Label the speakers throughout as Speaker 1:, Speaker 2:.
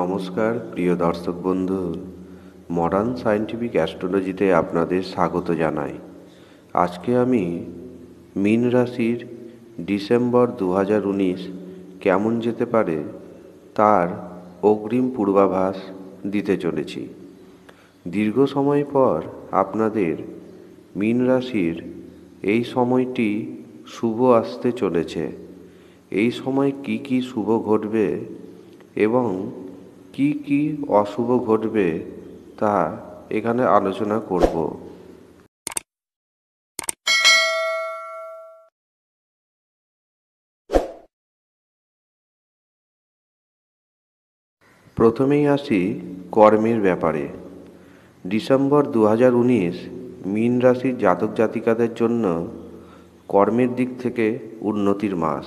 Speaker 1: নমস্কার প্রিয় দর্শক বন্ধু মডার্ন সায়েন্টিফিক অ্যাস্ট্রোলজিতে আপনাদের স্বাগত জানাই আজকে আমি মীন রাশির ডিসেম্বর দু কেমন যেতে পারে তার অগ্রিম পূর্বাভাস দিতে চলেছি দীর্ঘ সময় পর আপনাদের মীন রাশির এই সময়টি শুভ আসতে চলেছে এই সময় কি কি শুভ ঘটবে এবং কি কি অশুভ ঘটবে তা এখানে আলোচনা করব প্রথমেই আসি কর্মের ব্যাপারে ডিসেম্বর দু মীন রাশির জাতক জাতিকাদের জন্য কর্মের দিক থেকে উন্নতির মাস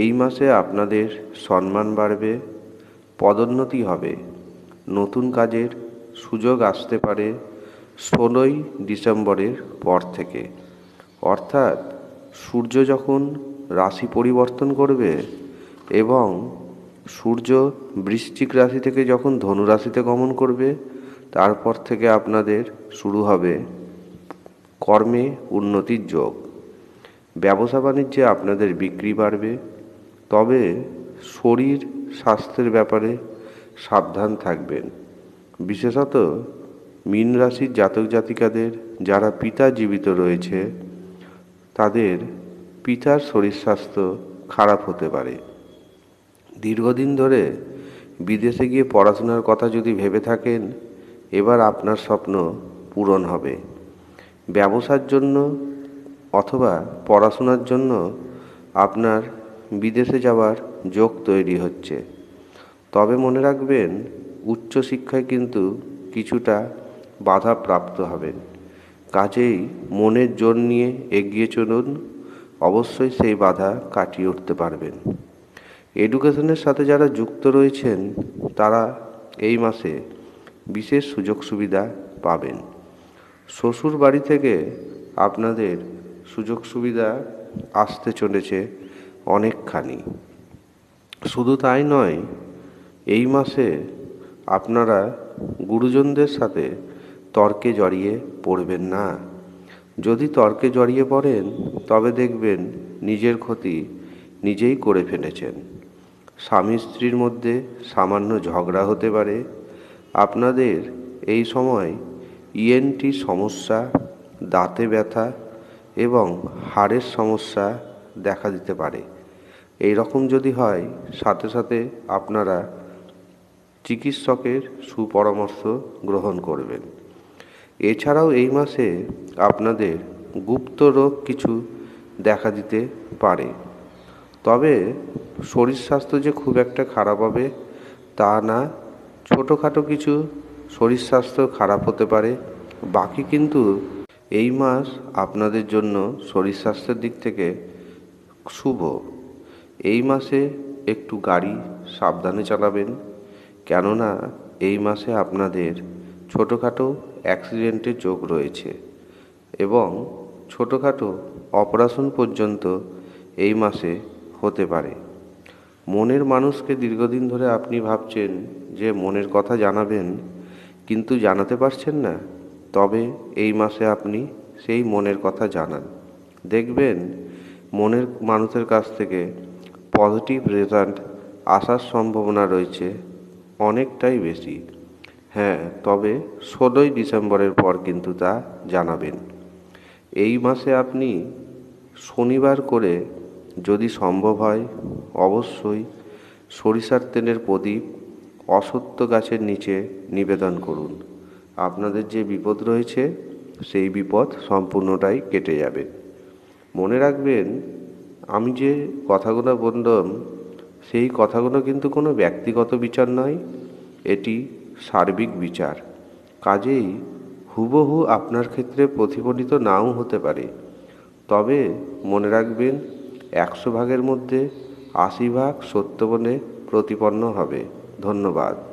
Speaker 1: এই মাসে আপনাদের সম্মান বাড়বে পদোন্নতি হবে নতুন কাজের সুযোগ আসতে পারে ষোলোই ডিসেম্বরের পর থেকে অর্থাৎ সূর্য যখন রাশি পরিবর্তন করবে এবং সূর্য বৃশ্চিক রাশি থেকে যখন ধনু রাশিতে গমন করবে তারপর থেকে আপনাদের শুরু হবে কর্মে উন্নতির যোগ ব্যবসা বাণিজ্যে আপনাদের বিক্রি বাড়বে তবে শরীর স্বাস্থ্যের ব্যাপারে সাবধান থাকবেন বিশেষত মীন রাশির জাতক জাতিকাদের যারা পিতা জীবিত রয়েছে তাদের পিতার শরীর স্বাস্থ্য খারাপ হতে পারে দীর্ঘদিন ধরে বিদেশে গিয়ে পড়াশোনার কথা যদি ভেবে থাকেন এবার আপনার স্বপ্ন পূরণ হবে ব্যবসার জন্য অথবা পড়াশোনার জন্য আপনার বিদেশে যাওয়ার যোগ তৈরি হচ্ছে তবে মনে রাখবেন উচ্চশিক্ষায় কিন্তু কিছুটা বাধা প্রাপ্ত হবেন কাজেই মনের জোর নিয়ে এগিয়ে চলুন অবশ্যই সেই বাধা কাটিয়ে উঠতে পারবেন এডুকেশনের সাথে যারা যুক্ত রয়েছেন তারা এই মাসে বিশেষ সুযোগ সুবিধা পাবেন শ্বশুর বাড়ি থেকে আপনাদের সুযোগ সুবিধা আসতে চলেছে অনেকখানি শুধু তাই নয় এই মাসে আপনারা গুরুজনদের সাথে তর্কে জড়িয়ে পড়বেন না যদি তর্কে জড়িয়ে পড়েন তবে দেখবেন নিজের ক্ষতি নিজেই করে ফেলেছেন স্বামী স্ত্রীর মধ্যে সামান্য ঝগড়া হতে পারে আপনাদের এই সময় ইএনটি e সমস্যা দাঁতে ব্যথা এবং হাড়ের সমস্যা দেখা দিতে পারে এই রকম যদি হয় সাথে সাথে আপনারা চিকিৎসকের সুপরামর্শ গ্রহণ করবেন এছাড়াও এই মাসে আপনাদের গুপ্ত রোগ কিছু দেখা দিতে পারে তবে শরীর স্বাস্থ্য যে খুব একটা খারাপ হবে তা না ছোটোখাটো কিছু শরীর স্বাস্থ্য খারাপ হতে পারে বাকি কিন্তু এই মাস আপনাদের জন্য শরীর স্বাস্থ্যের দিক থেকে শুভ এই মাসে একটু গাড়ি সাবধানে চালাবেন কেননা এই মাসে আপনাদের ছোটোখাটো অ্যাক্সিডেন্টের যোগ রয়েছে এবং ছোটোখাটো অপারেশন পর্যন্ত এই মাসে হতে পারে মনের মানুষকে দীর্ঘদিন ধরে আপনি ভাবছেন যে মনের কথা জানাবেন কিন্তু জানাতে পারছেন না তবে এই মাসে আপনি সেই মনের কথা জানান দেখবেন মনের মানুষের কাছ থেকে পজিটিভ রেজাল্ট আসার সম্ভাবনা রয়েছে অনেকটাই বেশি হ্যাঁ তবে ষোলোই ডিসেম্বরের পর কিন্তু তা জানাবেন এই মাসে আপনি শনিবার করে যদি সম্ভব হয় অবশ্যই সরিষার তেলের প্রদীপ অসত্য গাছের নিচে নিবেদন করুন আপনাদের যে বিপদ রয়েছে সেই বিপদ সম্পূর্ণটাই কেটে যাবে মনে রাখবেন আমি যে কথাগুলো বললাম সেই কথাগুলো কিন্তু কোনো ব্যক্তিগত বিচার নয় এটি সার্বিক বিচার কাজেই হুবহু আপনার ক্ষেত্রে প্রতিফলিত নাও হতে পারে তবে মনে রাখবেন একশো ভাগের মধ্যে আশি ভাগ সত্য বলে প্রতিপন্ন হবে ধন্যবাদ